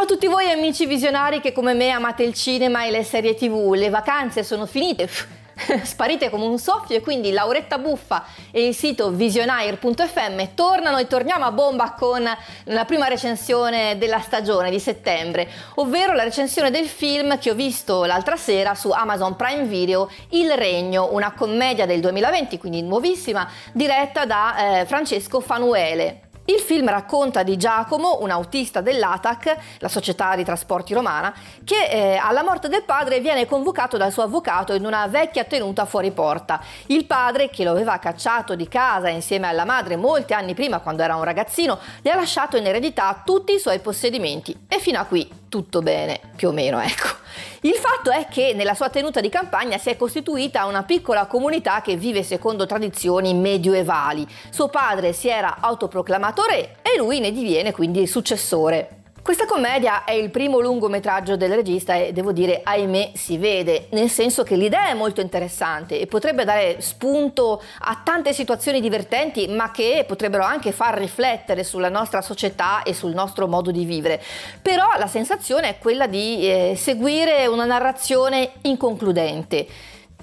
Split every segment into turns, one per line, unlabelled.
Ciao a tutti voi amici visionari che come me amate il cinema e le serie tv, le vacanze sono finite, sparite come un soffio e quindi Lauretta Buffa e il sito visionair.fm tornano e torniamo a bomba con la prima recensione della stagione di settembre, ovvero la recensione del film che ho visto l'altra sera su Amazon Prime Video Il Regno, una commedia del 2020, quindi nuovissima, diretta da eh, Francesco Fanuele. Il film racconta di Giacomo, un autista dell'ATAC, la società di trasporti romana, che eh, alla morte del padre viene convocato dal suo avvocato in una vecchia tenuta fuori porta. Il padre, che lo aveva cacciato di casa insieme alla madre molti anni prima quando era un ragazzino, gli ha lasciato in eredità tutti i suoi possedimenti. E fino a qui tutto bene, più o meno, ecco. Il fatto è che nella sua tenuta di campagna si è costituita una piccola comunità che vive secondo tradizioni medioevali. Suo padre si era autoproclamato re e lui ne diviene quindi il successore. Questa commedia è il primo lungometraggio del regista e devo dire ahimè si vede, nel senso che l'idea è molto interessante e potrebbe dare spunto a tante situazioni divertenti ma che potrebbero anche far riflettere sulla nostra società e sul nostro modo di vivere. Però la sensazione è quella di eh, seguire una narrazione inconcludente.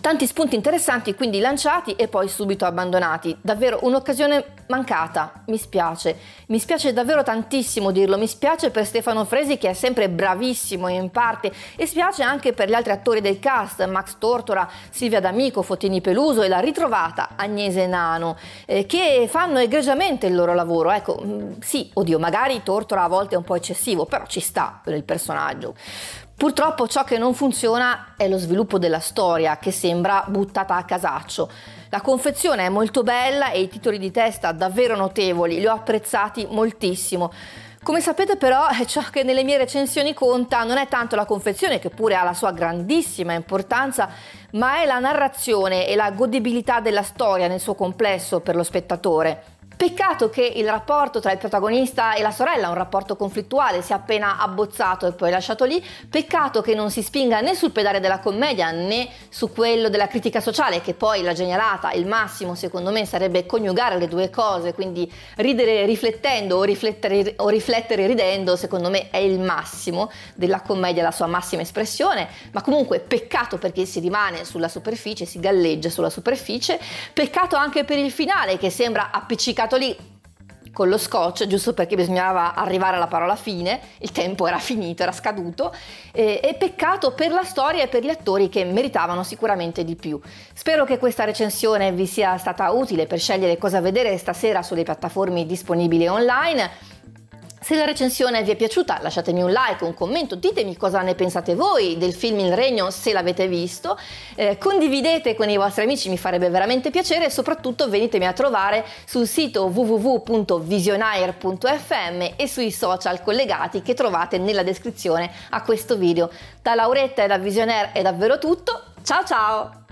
Tanti spunti interessanti quindi lanciati e poi subito abbandonati. Davvero un'occasione mancata, mi spiace. Mi spiace davvero tantissimo dirlo, mi spiace per Stefano Fresi che è sempre bravissimo in parte e spiace anche per gli altri attori del cast, Max Tortora, Silvia D'Amico, Fotini Peluso e la ritrovata Agnese Nano, eh, che fanno egregiamente il loro lavoro. Ecco, mm, sì, oddio, magari Tortora a volte è un po' eccessivo, però ci sta per il personaggio. Purtroppo ciò che non funziona è lo sviluppo della storia, che sembra buttata a casaccio. La confezione è molto bella e i titoli di testa davvero notevoli, li ho apprezzati moltissimo. Come sapete però ciò che nelle mie recensioni conta non è tanto la confezione che pure ha la sua grandissima importanza, ma è la narrazione e la godibilità della storia nel suo complesso per lo spettatore. Peccato che il rapporto tra il protagonista e la sorella, un rapporto conflittuale, sia appena abbozzato e poi lasciato lì, peccato che non si spinga né sul pedale della commedia né su quello della critica sociale, che poi la genialata, il massimo secondo me sarebbe coniugare le due cose, quindi ridere riflettendo o riflettere, o riflettere ridendo secondo me è il massimo della commedia, la sua massima espressione, ma comunque peccato perché si rimane sulla superficie, si galleggia sulla superficie, peccato anche per il finale che sembra appiccicato buttato lì con lo scotch, giusto perché bisognava arrivare alla parola fine, il tempo era finito, era scaduto, e, e, peccato per la storia e per gli attori che meritavano sicuramente di più. Spero che questa recensione vi sia stata utile per scegliere cosa vedere stasera sulle piattaforme disponibili online. Se la recensione vi è piaciuta lasciatemi un like, un commento, ditemi cosa ne pensate voi del film Il Regno se l'avete visto, eh, condividete con i vostri amici, mi farebbe veramente piacere e soprattutto venitemi a trovare sul sito www.visionair.fm e sui social collegati che trovate nella descrizione a questo video. Da Lauretta e da Visionair è davvero tutto, ciao ciao!